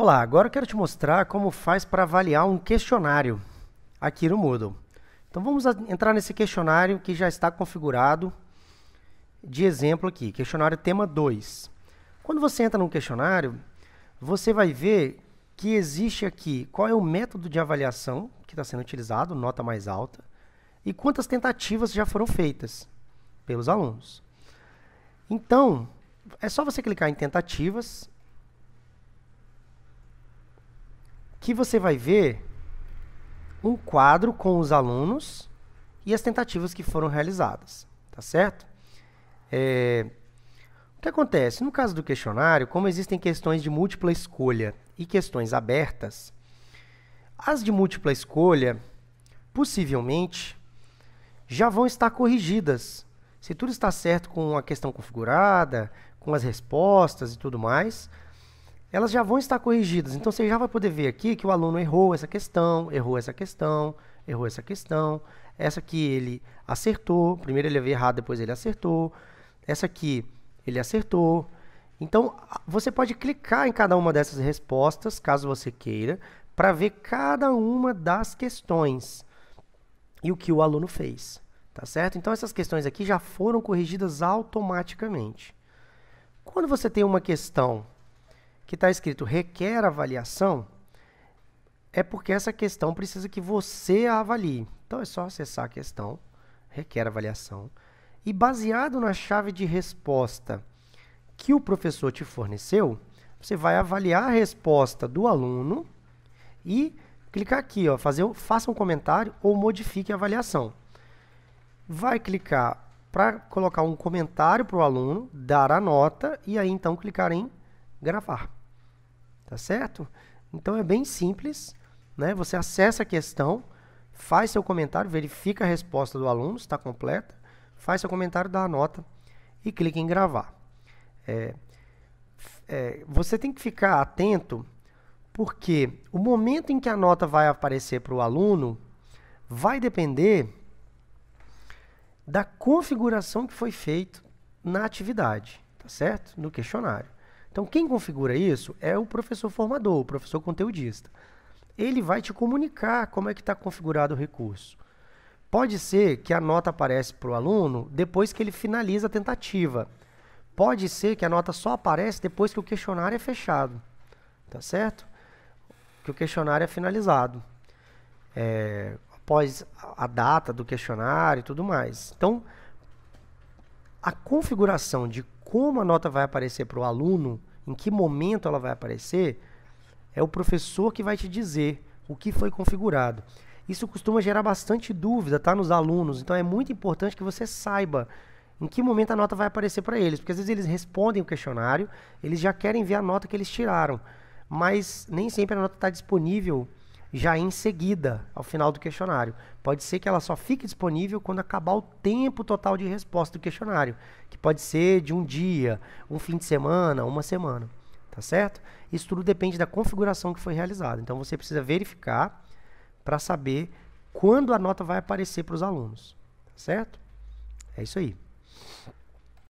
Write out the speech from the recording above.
Olá, agora eu quero te mostrar como faz para avaliar um questionário aqui no Moodle. Então vamos entrar nesse questionário que já está configurado de exemplo aqui, questionário tema 2. Quando você entra no questionário, você vai ver que existe aqui qual é o método de avaliação que está sendo utilizado, nota mais alta, e quantas tentativas já foram feitas pelos alunos. Então, é só você clicar em tentativas Aqui você vai ver um quadro com os alunos e as tentativas que foram realizadas, tá certo? É, o que acontece? No caso do questionário, como existem questões de múltipla escolha e questões abertas, as de múltipla escolha, possivelmente, já vão estar corrigidas. Se tudo está certo com a questão configurada, com as respostas e tudo mais, elas já vão estar corrigidas. Então você já vai poder ver aqui que o aluno errou essa questão, errou essa questão, errou essa questão. Essa aqui ele acertou, primeiro ele havia errado, depois ele acertou. Essa aqui ele acertou. Então você pode clicar em cada uma dessas respostas, caso você queira, para ver cada uma das questões e o que o aluno fez, tá certo? Então essas questões aqui já foram corrigidas automaticamente. Quando você tem uma questão que está escrito requer avaliação, é porque essa questão precisa que você a avalie. Então é só acessar a questão, requer avaliação, e baseado na chave de resposta que o professor te forneceu, você vai avaliar a resposta do aluno e clicar aqui, ó, fazer, faça um comentário ou modifique a avaliação. Vai clicar para colocar um comentário para o aluno, dar a nota e aí então clicar em gravar. Tá certo? Então é bem simples, né? Você acessa a questão, faz seu comentário, verifica a resposta do aluno, está completa, faz seu comentário, dá a nota e clica em gravar. É, é, você tem que ficar atento porque o momento em que a nota vai aparecer para o aluno vai depender da configuração que foi feito na atividade, tá certo? No questionário. Então, quem configura isso é o professor formador, o professor conteudista. Ele vai te comunicar como é que está configurado o recurso. Pode ser que a nota aparece para o aluno depois que ele finaliza a tentativa. Pode ser que a nota só aparece depois que o questionário é fechado. Tá certo? Que o questionário é finalizado. É, após a data do questionário e tudo mais. Então, a configuração de como a nota vai aparecer para o aluno, em que momento ela vai aparecer, é o professor que vai te dizer o que foi configurado. Isso costuma gerar bastante dúvida, tá, nos alunos. Então é muito importante que você saiba em que momento a nota vai aparecer para eles, porque às vezes eles respondem o questionário, eles já querem ver a nota que eles tiraram, mas nem sempre a nota está disponível já em seguida, ao final do questionário. Pode ser que ela só fique disponível quando acabar o tempo total de resposta do questionário, que pode ser de um dia, um fim de semana, uma semana, tá certo? Isso tudo depende da configuração que foi realizada. Então você precisa verificar para saber quando a nota vai aparecer para os alunos, tá certo? É isso aí.